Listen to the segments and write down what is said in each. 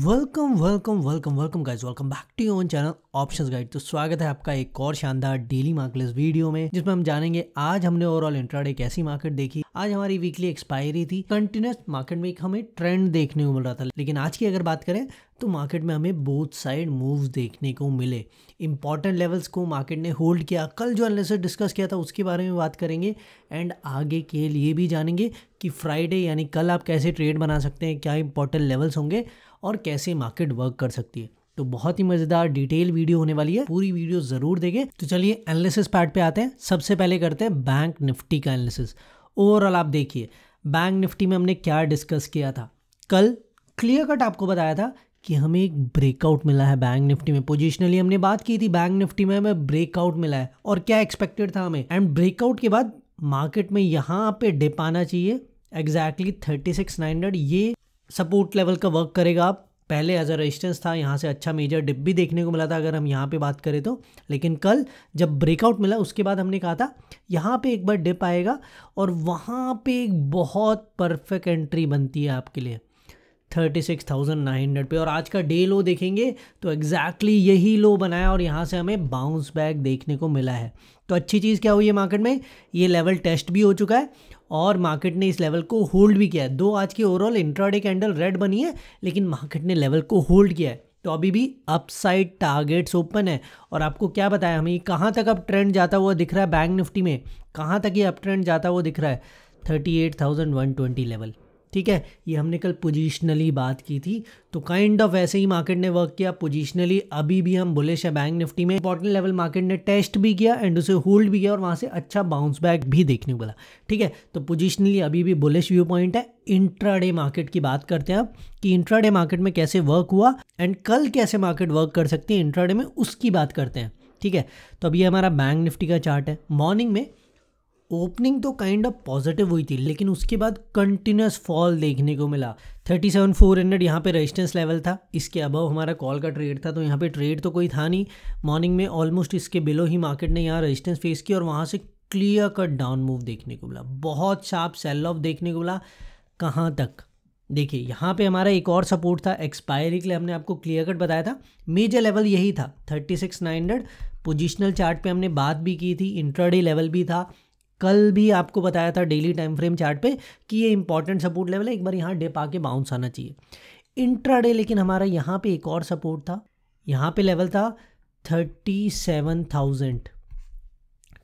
welcome welcome welcome welcome guys welcome back to your channel options guide तो स्वागत है आपका एक और शानदार डेली मार्केट वीडियो में जिसमें हम जानेंगे आज हमने ओवरऑल इंट्राडे कैसी मार्केट देखी आज हमारी वीकली एक्सपायरी थी कंटिन्यूस मार्केट में एक हमें ट्रेंड देखने को मिल रहा था लेकिन आज की अगर बात करें तो मार्केट में हमें बोथ साइड मूव्स देखने को मिले इंपॉर्टेंट लेवल्स को मार्केट ने होल्ड किया कल जो एनालिसिस डिस्कस किया था उसके बारे में बात करेंगे एंड आगे के लिए भी जानेंगे कि फ्राइडे यानी कल आप कैसे ट्रेड बना सकते हैं क्या इंपॉर्टेंट लेवल्स होंगे और कैसे मार्केट वर्क कर सकती है तो बहुत ही मज़ेदार डिटेल वीडियो होने वाली है पूरी वीडियो ज़रूर देखें तो चलिए एनालिसिस पार्ट पे आते हैं सबसे पहले करते हैं बैंक निफ्टी का एनालिसिस ओवरऑल आप देखिए बैंक निफ्टी में हमने क्या डिस्कस किया था कल क्लियर कट आपको बताया था कि हमें एक ब्रेकआउट मिला है बैंक निफ्टी में पोजिशनली हमने बात की थी बैंक निफ्टी में हमें ब्रेकआउट मिला है और क्या एक्सपेक्टेड था हमें एंड ब्रेकआउट के बाद मार्केट में यहाँ पे डिप आना चाहिए एग्जैक्टली थर्टी सिक्स ये सपोर्ट लेवल का वर्क करेगा आप पहले एज अ रेजिस्टेंस था यहाँ से अच्छा मेजर डिप भी देखने को मिला था अगर हम यहाँ पे बात करें तो लेकिन कल जब ब्रेकआउट मिला उसके बाद हमने कहा था यहाँ पे एक बार डिप आएगा और वहाँ पे एक बहुत परफेक्ट एंट्री बनती है आपके लिए thirty six thousand nine hundred पे और आज का डे लो देखेंगे तो एग्जैक्टली exactly यही लो बनाया और यहाँ से हमें बाउंस बैक देखने को मिला है तो अच्छी चीज़ क्या हुई है मार्केट में ये लेवल टेस्ट भी हो चुका है और मार्केट ने इस लेवल को होल्ड भी किया है दो आज की ओवरऑल इंट्राडे कैंडल रेड बनी है लेकिन मार्केट ने लेवल को होल्ड किया है तो अभी भी अपसाइड टारगेट्स ओपन है और आपको क्या बताया हमें कहाँ तक अब ट्रेंड जाता हुआ दिख रहा है बैंक निफ्टी में कहाँ तक ये अप ट्रेंड जाता हुआ दिख रहा है thirty eight thousand one twenty level ठीक है ये हमने कल पोजिशनली बात की थी तो काइंड kind ऑफ of ऐसे ही मार्केट ने वर्क किया पोजिशनली अभी भी हम बुलिश है बैंक निफ्टी में इंपॉर्टेंट लेवल मार्केट ने टेस्ट भी किया एंड उसे होल्ड भी किया और वहाँ से अच्छा बाउंस बैक भी देखने को मिला ठीक है तो पोजिशनली अभी भी बुलिश व्यू पॉइंट है इंट्राडे मार्केट की बात करते हैं आप कि इंट्राडे मार्केट में कैसे वर्क हुआ एंड कल कैसे मार्केट वर्क कर सकती है इंट्राडे में उसकी बात करते हैं ठीक है तो अभी हमारा बैंक निफ्टी का चार्ट है मॉर्निंग में ओपनिंग तो काइंड ऑफ पॉजिटिव हुई थी लेकिन उसके बाद कंटिन्यूस फॉल देखने को मिला 37,400 सेवन फोर हंड्रेड यहाँ पर रेजिस्टेंस लेवल था इसके अबव हमारा कॉल का ट्रेड था तो यहाँ पे ट्रेड तो कोई था नहीं मॉर्निंग में ऑलमोस्ट इसके बिलो ही मार्केट ने यहाँ रेजिस्टेंस फेस किया और वहाँ से क्लियर कट डाउन मूव देखने को मिला बहुत शार्प सेल ऑफ देखने को मिला कहाँ तक देखिए यहाँ पे हमारा एक और सपोर्ट था एक्सपायरी के लिए हमने आपको क्लियर कट बताया था मेजर लेवल यही था thirty six nine hundred positional chart पे हमने बात भी की थी इंट्राडे लेवल भी था कल भी आपको बताया था डेली टाइम फ्रेम चार्ट पे कि ये इंपॉर्टेंट सपोर्ट लेवल है एक बार यहाँ डिप आके बाउंस आना चाहिए इंट्रा डे लेकिन हमारा यहाँ पे एक और सपोर्ट था यहाँ पे लेवल था थर्टी सेवन थाउजेंड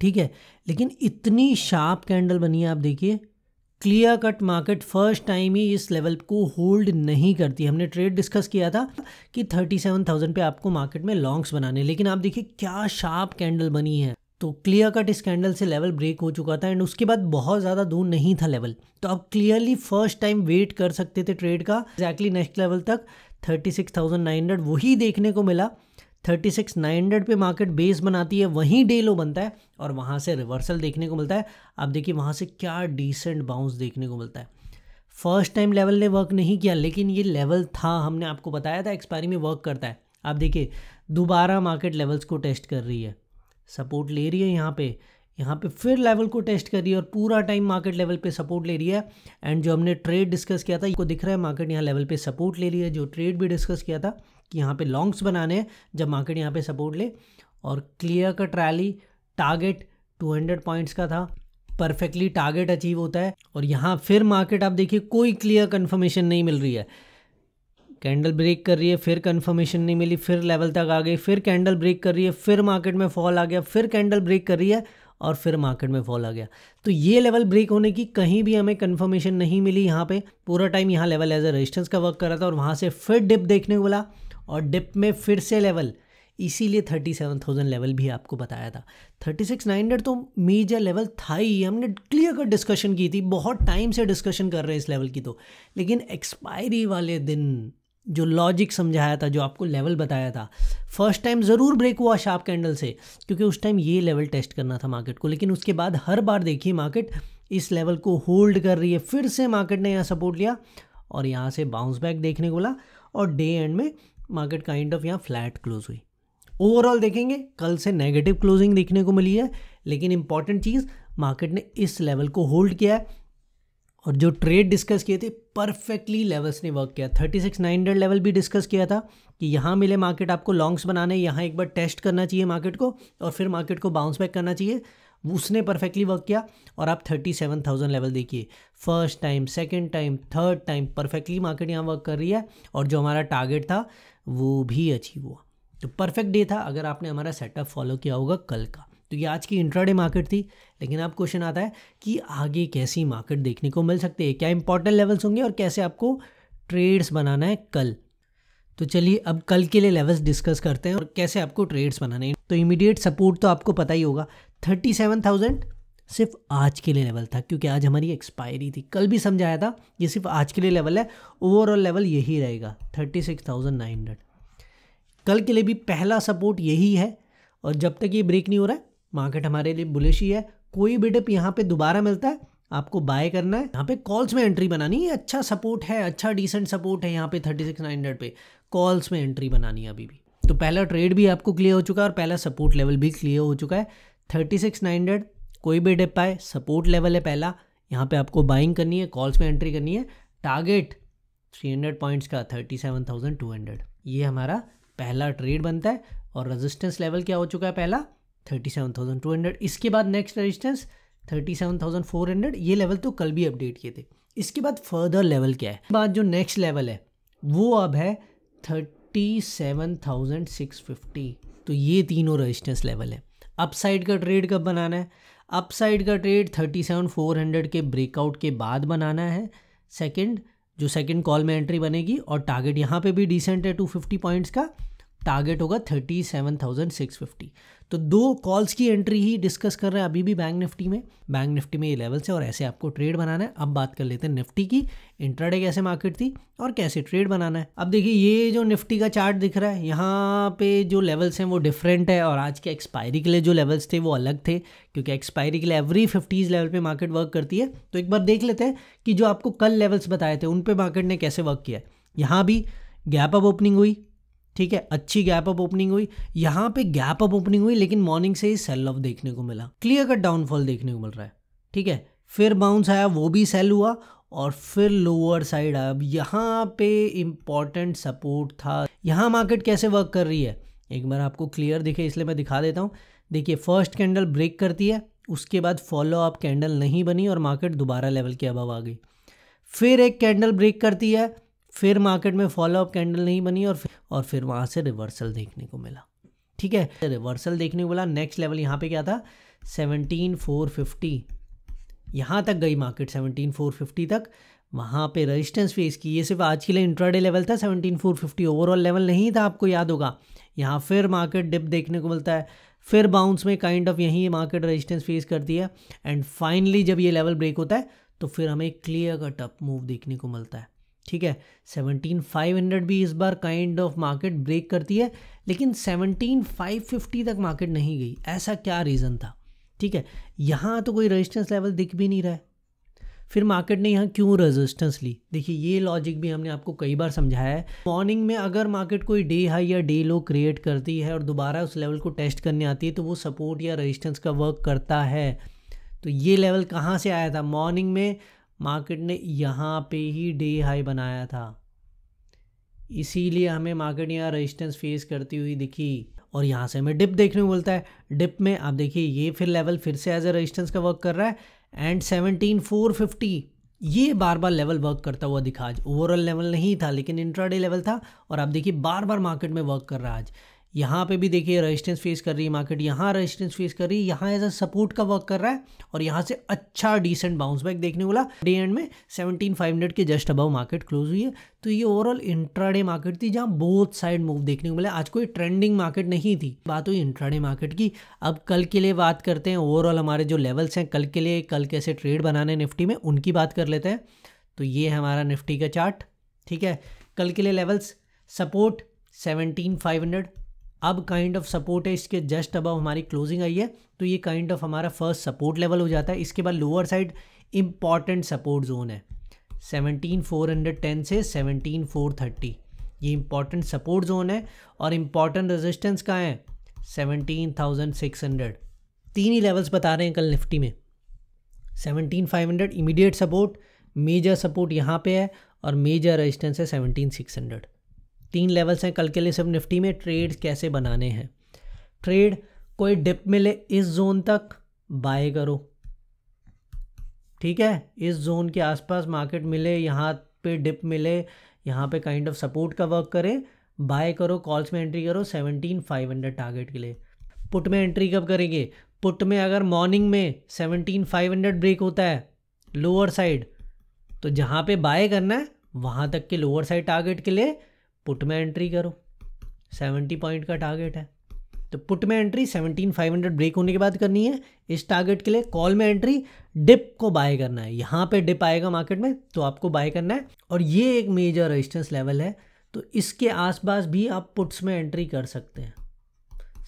ठीक है लेकिन इतनी शार्प कैंडल बनी है आप देखिए clear cut market first time ही इस लेवल को होल्ड नहीं करती हमने ट्रेड डिस्कस किया था कि 37,000 पे आपको मार्केट में लॉन्ग्स बनाने लेकिन आप देखिए क्या शार्प कैंडल बनी है तो क्लियर कट स्कैंडल से लेवल ब्रेक हो चुका था एंड उसके बाद बहुत ज़्यादा दूर नहीं था लेवल तो अब क्लियरली फर्स्ट टाइम वेट कर सकते थे ट्रेड का एग्जैक्टली नेक्स्ट लेवल तक 36,900 वही देखने को मिला 36,900 पे मार्केट बेस बनाती है वहीं डे लो बनता है और वहाँ से रिवर्सल देखने को मिलता है आप देखिए वहाँ से क्या डिसेंट बाउंस देखने को मिलता है फर्स्ट टाइम लेवल ने वर्क नहीं किया लेकिन ये लेवल था हमने आपको बताया था एक्सपायरी में वर्क करता है आप देखिए दोबारा मार्केट लेवल्स को टेस्ट कर रही है सपोर्ट ले रही है यहाँ पे यहाँ पे फिर लेवल को टेस्ट कर रही है और पूरा टाइम मार्केट लेवल पे सपोर्ट ले रही है एंड जो हमने ट्रेड डिस्कस किया था इसको दिख रहा है मार्केट यहाँ लेवल पे सपोर्ट ले रही है जो ट्रेड भी डिस्कस किया था कि यहाँ पे लॉन्ग्स बनाने हैं जब मार्केट यहाँ पे सपोर्ट ले और clear cut rally target 200 points का था परफेक्टली टारगेट अचीव होता है और यहाँ फिर मार्केट आप देखिए कोई क्लियर कन्फर्मेशन नहीं मिल रही है कैंडल ब्रेक कर रही है फिर कंफर्मेशन नहीं मिली फिर लेवल तक आ गई फिर कैंडल ब्रेक कर रही है फिर मार्केट में फॉल आ गया फिर कैंडल ब्रेक कर रही है और फिर मार्केट में फॉल आ गया तो ये लेवल ब्रेक होने की कहीं भी हमें कंफर्मेशन नहीं मिली यहाँ पे पूरा टाइम यहाँ लेवल एज ए रजिस्टेंस का वर्क कर रहा था और वहाँ से फिर डिप देखने को बोला और डिप में फिर से लेवल इसीलिए थर्टी सेवन थाउजेंड लेवल भी आपको बताया था थर्टी सिक्स नाइन तो मेजर लेवल था ही हमने क्लियर कट डिस्कशन की थी बहुत टाइम से डिस्कशन कर रहे हैं इस लेवल की तो लेकिन एक्सपायरी वाले दिन जो लॉजिक समझाया था जो आपको लेवल बताया था फर्स्ट टाइम ज़रूर ब्रेक हुआ शार्प कैंडल से क्योंकि उस टाइम ये लेवल टेस्ट करना था मार्केट को लेकिन उसके बाद हर बार देखिए मार्केट इस लेवल को होल्ड कर रही है फिर से मार्केट ने यहाँ सपोर्ट लिया और यहाँ से बाउंस बैक देखने को ला और डे एंड में मार्केट काइंड ऑफ यहाँ फ्लैट क्लोज हुई ओवरऑल देखेंगे कल से नेगेटिव क्लोजिंग देखने को मिली है लेकिन इंपॉर्टेंट चीज़ मार्केट ने इस लेवल को होल्ड किया है और जो ट्रेड डिस्कस किए थे परफेक्टली लेवल्स ने वर्क किया thirty six nine hundred level भी डिस्कस किया था कि यहाँ मिले मार्केट आपको लॉन्ग्स बनाने यहाँ एक बार टेस्ट करना चाहिए मार्केट को और फिर मार्केट को बाउंस बैक करना चाहिए उसने परफेक्टली वर्क किया और आप थर्टी सेवन थाउजेंड लेवल देखिए first time second time third time perfectly market यहाँ वर्क कर रही है और जो हमारा टारगेट था वो भी अचीव हुआ तो परफेक्ट डे था अगर आपने हमारा सेटअप फॉलो किया होगा कल का तो ये आज की इंट्राडे मार्केट थी लेकिन अब क्वेश्चन आता है कि आगे कैसी मार्केट देखने को मिल सकती है क्या इंपॉर्टेंट लेवल्स होंगे और कैसे आपको ट्रेड्स बनाना है कल तो चलिए अब कल के लिए लेवल्स डिस्कस करते हैं और कैसे आपको ट्रेड्स बनाने हैं तो इमीडिएट सपोर्ट तो आपको पता ही होगा थर्टी सेवन थाउजेंड सिर्फ आज के लिए लेवल था क्योंकि आज हमारी एक्सपायरी थी कल भी समझाया था ये सिर्फ आज के लिए लेवल है ओवरऑल लेवल यही रहेगा thirty six thousand nine hundred कल के लिए भी पहला सपोर्ट यही है और जब तक ये ब्रेक नहीं हो रहा है मार्केट हमारे लिए बुलिश ही है कोई भी डिप यहाँ पे दोबारा मिलता है आपको बाय करना है यहाँ पे कॉल्स में एंट्री बनानी है अच्छा सपोर्ट है अच्छा डिसेंट सपोर्ट है यहाँ पे थर्टी सिक्स नाइन हंड्रेड पे कॉल्स में एंट्री बनानी है अभी भी तो पहला ट्रेड भी आपको क्लियर हो चुका है और पहला सपोर्ट लेवल भी क्लियर हो चुका है थर्टी सिक्स नाइन हंड्रेड कोई भी डिप आए सपोर्ट लेवल है पहला यहाँ पे आपको बाइंग करनी है कॉल्स में एंट्री करनी है टारगेट थ्री हंड्रेड पॉइंट्स का thirty seven thousand two hundred ये हमारा पहला ट्रेड बनता है और रेजिस्टेंस लेवल क्या हो चुका है पहला thirty seven thousand two hundred इसके बाद next resistance thirty seven thousand four hundred ये लेवल तो कल भी अपडेट किए थे इसके बाद फर्दर लेवल क्या है बाद जो नेक्स्ट लेवल है वो अब है thirty seven thousand six fifty तो ये तीनों रजिस्टेंस लेवल है अपसाइड का ट्रेड कब बनाना है अपसाइड का trade thirty seven four hundred के ब्रेकआउट के बाद बनाना है सेकेंड जो सेकेंड कॉल में एंट्री बनेगी और टारगेट यहाँ पे भी डिसेंट है टू फिफ्टी पॉइंट्स का टारगेट होगा thirty seven thousand six fifty तो दो कॉल्स की एंट्री ही डिस्कस कर रहे हैं अभी भी बैंक निफ्टी में बैंक निफ्टी में ये लेवल्स है और ऐसे आपको ट्रेड बनाना है अब बात कर लेते हैं निफ्टी की इंट्राडे कैसे मार्केट थी और कैसे ट्रेड बनाना है अब देखिए ये जो निफ्टी का चार्ट दिख रहा है यहाँ पे जो लेवल्स हैं वो डिफरेंट है और आज के एक्सपायरी के लिए जो लेवल्स थे वो अलग थे क्योंकि एक्सपायरी के लिए एवरी फिफ्टीज़ लेवल पर मार्केट वर्क करती है तो एक बार देख लेते हैं कि जो आपको कल लेवल्स बताए थे उन पर मार्केट ने कैसे वर्क किया है यहाँ भी गैप अप ओपनिंग हुई ठीक है अच्छी गैप अप ओपनिंग हुई यहाँ पे गैप अप ओपनिंग हुई लेकिन मॉर्निंग से ही सेल ऑफ देखने को मिला क्लियर कट डाउनफॉल देखने को मिल रहा है ठीक है फिर बाउंस आया वो भी सेल हुआ और फिर लोअर साइड आया अब यहाँ पे इम्पॉर्टेंट सपोर्ट था यहाँ मार्केट कैसे वर्क कर रही है एक बार आपको क्लियर दिखे इसलिए मैं दिखा देता हूँ देखिए फर्स्ट कैंडल ब्रेक करती है उसके बाद फॉलो अप कैंडल नहीं बनी और मार्केट दोबारा लेवल के अभाव आ गई फिर एक कैंडल ब्रेक करती है फिर मार्केट में फॉलोअप कैंडल नहीं बनी और फिर, और फिर वहाँ से रिवर्सल देखने को मिला ठीक है रिवर्सल देखने को मिला नेक्स्ट लेवल यहाँ पे क्या था सेवनटीन फोर फिफ्टी यहाँ तक गई मार्केट सेवनटीन फोर फिफ्टी तक वहाँ पे रेजिस्टेंस फेस की ये सिर्फ आज के लिए इंट्राडे लेवल था seventeen four fifty overall level नहीं था आपको याद होगा यहाँ फिर मार्केट डिप देखने को मिलता है फिर बाउंस में काइंड ऑफ यहीं मार्केट रेजिस्टेंस फेस करती है एंड फाइनली जब ये लेवल ब्रेक होता है तो फिर हमें क्लियर कट अप मूव देखने को मिलता है ठीक है 17500 भी इस बार काइंड ऑफ मार्केट ब्रेक करती है लेकिन 17550 तक मार्केट नहीं गई ऐसा क्या रीज़न था ठीक है यहाँ तो कोई रेजिस्टेंस लेवल दिख भी नहीं रहा है फिर मार्केट ने यहाँ क्यों रेजिस्टेंस ली देखिए ये लॉजिक भी हमने आपको कई बार समझाया है मॉर्निंग में अगर मार्केट कोई डे हाई या डे लो क्रिएट करती है और दोबारा उस लेवल को टेस्ट करने आती है तो वो सपोर्ट या रेजिस्टेंस का वर्क करता है तो ये लेवल कहाँ से आया था मॉर्निंग में मार्केट ने यहाँ पे ही डे हाई बनाया था इसीलिए हमें मार्केट यहाँ रेजिस्टेंस फेस करती हुई दिखी और यहाँ से हमें डिप देखने को मिलता है डिप में आप देखिए ये फिर लेवल फिर से एज ए रेजिस्टेंस का वर्क कर रहा है एंड सेवनटीन फोर फिफ्टी ये बार बार लेवल वर्क करता हुआ दिखा आज ओवरऑल लेवल नहीं था लेकिन इंट्राडे लेवल था और आप देखिए बार बार मार्केट में वर्क कर रहा है आज यहाँ पे भी देखिए रेजिस्टेंस फेस कर रही है मार्केट यहाँ रेजिस्टेंस फेस कर रही है यहाँ एज अ सपोर्ट का वर्क कर रहा है और यहाँ से अच्छा डिसेंट बाउंस बैक देखने वाला डे एंड में फाइव हंड्रेड के जस्ट अबव मार्केट क्लोज हुई है तो ये ओवरऑल इंट्राडे मार्केट थी जहाँ बहुत साइड मूव देखने को मिला आज कोई ट्रेंडिंग मार्केट नहीं थी बात हुई इंट्राडे मार्केट की अब कल के लिए बात करते हैं ओवरऑल हमारे जो लेवल्स हैं कल के लिए कल कैसे ट्रेड बनाने निफ्टी में उनकी बात कर लेते हैं तो ये है हमारा निफ्टी का चार्ट ठीक है कल के लिए levels support seventeen five hundred अब काइंड ऑफ सपोर्ट है इसके जस्ट अब हमारी क्लोजिंग आई है तो ये काइंड ऑफ हमारा फर्स्ट सपोर्ट लेवल हो जाता है इसके बाद lower side important support zone है सेवनटीन फोर हंड्रेड टेन से सेवनटीन फोर थर्टी ये इम्पॉर्टेंट सपोर्ट जोन है और इम्पॉर्टेंट रेजिस्टेंस कहाँ है सेवनटीन थाउजेंड सिक्स हंड्रेड तीन ही लेवल्स बता रहे हैं कल निफ्टी में seventeen five hundred immediate support major support यहाँ पे है और मेजर रेजिस्टेंस है सेवनटीन सिक्स हंड्रेड तीन लेवल्स हैं कल के लिए सिर्फ निफ्टी में ट्रेड कैसे बनाने हैं ट्रेड कोई डिप मिले इस जोन तक बाय करो ठीक है इस जोन के आसपास मार्केट मिले यहाँ पे डिप मिले यहाँ पे काइंड ऑफ सपोर्ट का वर्क करे बाय करो कॉल्स में एंट्री करो सेवनटीन फाइव हंड्रेड टारगेट के लिए पुट में एंट्री कब करेंगे पुट में अगर मॉर्निंग में सेवनटीन फाइव हंड्रेड ब्रेक होता है लोअर साइड तो जहाँ पे बाय करना है वहाँ तक के लोअर साइड टारगेट के लिए पुट में एंट्री करो सेवेंटी पॉइंट का टारगेट है तो पुट में entry seventeen five hundred break होने के बाद करनी है इस टारगेट के लिए कॉल में एंट्री डिप को बाय करना है यहाँ पे डिप आएगा मार्केट में तो आपको बाय करना है और ये एक मेजर रेजिस्टेंस लेवल है तो इसके आसपास भी आप पुट्स में एंट्री कर सकते हैं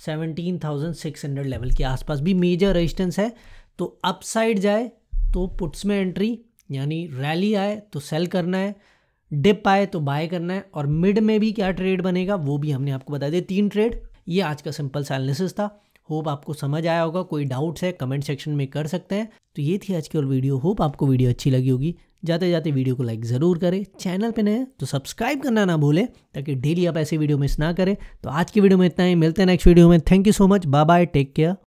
seventeen thousand six hundred level के आसपास भी मेजर रेजिस्टेंस है तो अपसाइड जाए तो पुट्स में एंट्री यानी रैली आए तो सेल करना है डिप आए तो बाय करना है और मिड में भी क्या ट्रेड बनेगा वो भी हमने आपको बता दिया तीन ट्रेड ये आज का सिंपल सैलिसिस था होप आपको समझ आया होगा कोई डाउट्स है कमेंट सेक्शन में कर सकते हैं तो ये थी आज की और वीडियो होप आपको वीडियो अच्छी लगी होगी जाते जाते वीडियो को लाइक ज़रूर करें चैनल पे नए तो सब्सक्राइब करना ना भूलें ताकि डेली आप ऐसे वीडियो मिस ना करें तो आज की वीडियो में इतना ही मिलते हैं नेक्स्ट वीडियो में thank you so much bye bye take care